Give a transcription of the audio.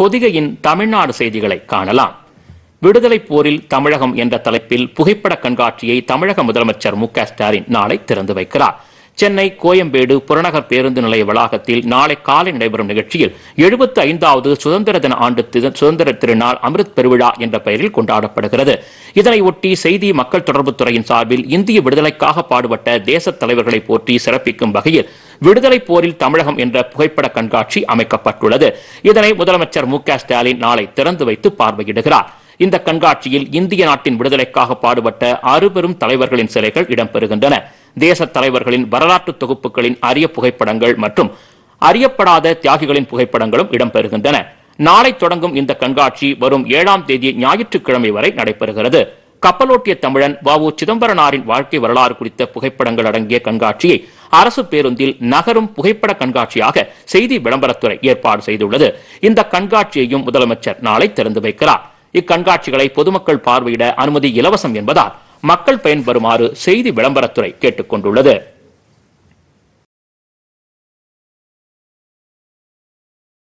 பொதிகையின் தமிழ்நாடு செய்திகளை காணலாம் விடுதலை போரில் தமிழகம் என்ற தலைப்பில் புகைப்பட கண்காட்சியை தமிழக முதலமைச்சர் மு ஸ்டாலின் நாளை திறந்து வைக்கிறார் சென்னை கோயம்பேடு புறநகர் பேருந்து நிலைய வளாகத்தில் நாளை காலை நடைபெறும் நிகழ்ச்சியில் எழுபத்தி ஐந்தாவது சுதந்திர தின ஆண்டு சுதந்திர திருநாள் அமிர்த் பெருவிழா என்ற பெயரில் கொண்டாடப்படுகிறது இதனையொட்டி செய்தி மக்கள் தொடர்புத்துறையின் சார்பில் இந்திய விடுதலைக்காக பாடுபட்ட தேசத் தலைவர்களை போற்றி சிறப்பிக்கும் வகையில் விடுதலை போரில் தமிழகம் என்ற புகைப்பட கண்காட்சி அமைக்கப்பட்டுள்ளது இதனை முதலமைச்சர் மு ஸ்டாலின் நாளை திறந்து வைத்து பார்வையிடுகிறார் இந்த கண்காட்சியில் இந்திய நாட்டின் விடுதலைக்காக பாடுபட்ட அறுபெரும் தலைவர்களின் சிலைகள் இடம்பெறுகின்றன தேச தலைவர்களின் வரலாற்று தொகுப்புகளின் அரிய புகைப்படங்கள் மற்றும் அறியப்படாத தியாகிகளின் புகைப்படங்களும் இடம்பெறுகின்றன நாளை தொடங்கும் இந்த கண்காட்சி வரும் ஏழாம் தேதி ஞாயிற்றுக்கிழமை வரை நடைபெறுகிறது கப்பலோட்டிய தமிழன் வ உ சிதம்பரனாரின் வாழ்க்கை வரலாறு குறித்த புகைப்படங்கள் அடங்கிய கண்காட்சியை அரசு பேருந்தில் நகரும் புகைப்பட கண்காட்சியாக செய்தி விளம்பரத்துறை ஏற்பாடு செய்துள்ளது இந்த கண்காட்சியையும் முதலமைச்சர் நாளை திறந்து வைக்கிறார் இக்கண்காட்சிகளை பொதுமக்கள் பார்வையிட அனுமதி இலவசம் என்பதால் மக்கள் பயன்பெறுமாறு செய்தி விளம்பரத்துறை கேட்டுக் கொண்டுள்ளது